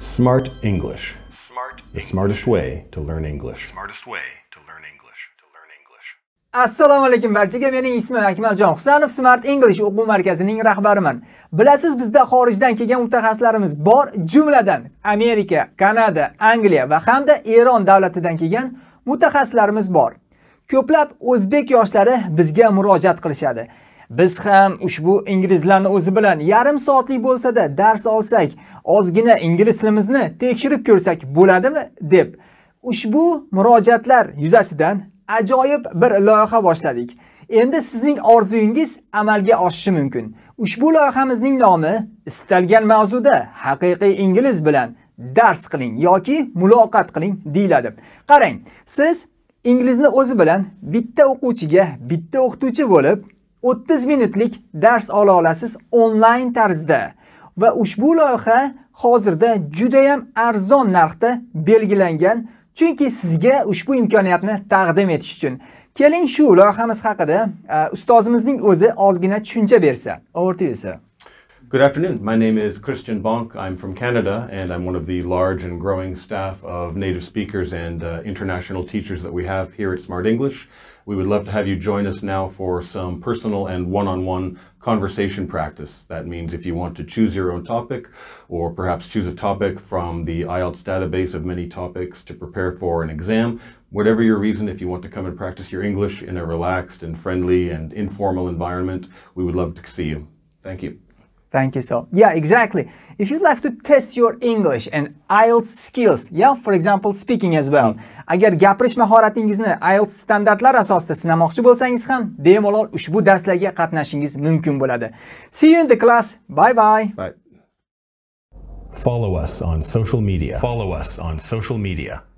Smart English. Smart English. The smartest way to learn English. Smartest way to learn English. To learn English. Assalomu alaykum barchaga. Mening ismim Akmaljon Husanov, Smart English o'quv markazining rahbariman. Bilasiz, bizda xorijdan kelgan mutaxassislarimiz bor, jumladan Amerika, Kanada, Angliya va hamda Eron davlatidan kelgan mutaxassislarimiz bor. Ko'plab o'zbek yoshlari bizga murojaat qilishadi. biz ham ushbu inglizlarni o'zi bilan yarim soatlik bo'lsa-da dars olsak, ozgina ingliz tilimizni tekshirib ko'rsak bo'ladimi deb ushbu murojaatlar yuzasidan ajoyib bir loyiha boshladik. Endi sizning orzuingiz amalga oshishi mumkin. Ushbu loyihamizning nomi istalgan mavzuda haqiqiy ingliz bilan dars qiling yoki muloqot qiling deyiladi. Qarang, siz inglizni o'zi bilan bitta o'quvchiga bitta o'qituvchi bo'lib 30 minutlik dars ola olasiz onlayn tarzda. Va ushbu loyiha hozirda juda ham arzon narxda belgilangan, chunki sizga ushbu imkoniyatni taqdim etish uchun. Keling shu loyihamiz haqida e, ustozimizning o'zi ozgina tushuncha bersa. Over to you, sir. Good afternoon. My name is Christian Bonk. I'm from Canada, and I'm one of the large and growing staff of native speakers and uh, international teachers that we have here at Smart English. We would love to have you join us now for some personal and one-on-one -on -one conversation practice. That means if you want to choose your own topic or perhaps choose a topic from the IELTS database of many topics to prepare for an exam, whatever your reason, if you want to come and practice your English in a relaxed and friendly and informal environment, we would love to see you. Thank you. Thank you so. Yeah, exactly. If you'd like to test your English and IELTS skills, yeah, for example, speaking as well. Agar gapirish mahoratingizni IELTS standartlari asosida sinamoqchi bo'lsangiz ham, bemalol ushbu darslarga qatnashingiz mumkin bo'ladi. See you in the class. Bye bye. Bye. Follow us on social media. Follow us on social media.